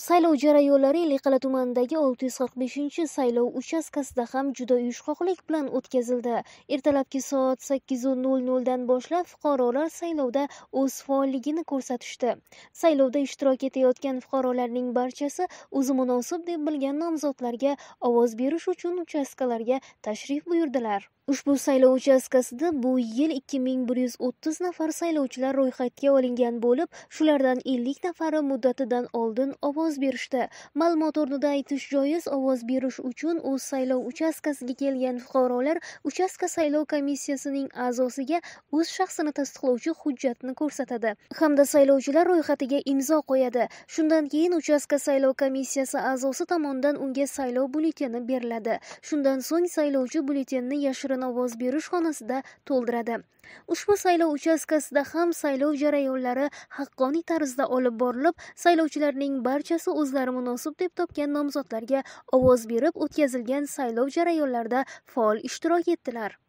saylov jarayonlari liqala tumanidagi 645 saylov uchastkasida ham juda uyushqoqlik bilan o'tkazildi ertalabki soat 8:00 dan boshlab fuqarolar saylovda o'z faolligini ko'rsatishdi saylovda ishtirok etayotgan fuqarolarning barchasi o'zi munosib deb bilgan nomzodlarga ovoz berish uchun uchastkalarga tashrif buyurdilar ushbu saylov uchastkasida bu yil 2130 nafar saylovchilar ro'yxatga olingan bo'lib shulardan 50 nafari muddatidan oldin ovoz ovoz berishdi ma'lumot o'rnida aytish joiz ovoz berish uchun o'z saylov uchastkasiga kelgan fuqarolar uchastka saylov komissiyasining a'zosiga o'z shaxsini tasdiqlovchi hujjatni ko'rsatadi hamda saylovchilar ro'yxatiga imzo qo'yadi shundan keyin uchastka saylov komissiyasi a'zosi tomonidan unga saylov byulleteni beriladi shundan so'ng saylovchi byulletenni yashirin ovoz berish xonasida to'ldiradi ushbu saylov uchastkasida ham saylov jarayonlari haqqoniy tarzda olib borilib saylovchilarning barcha barchasi o'zlari munosib deb topgan nomzodlarga ovoz berib o'tkazilgan saylov jarayonlarida faol ishtirok etdilar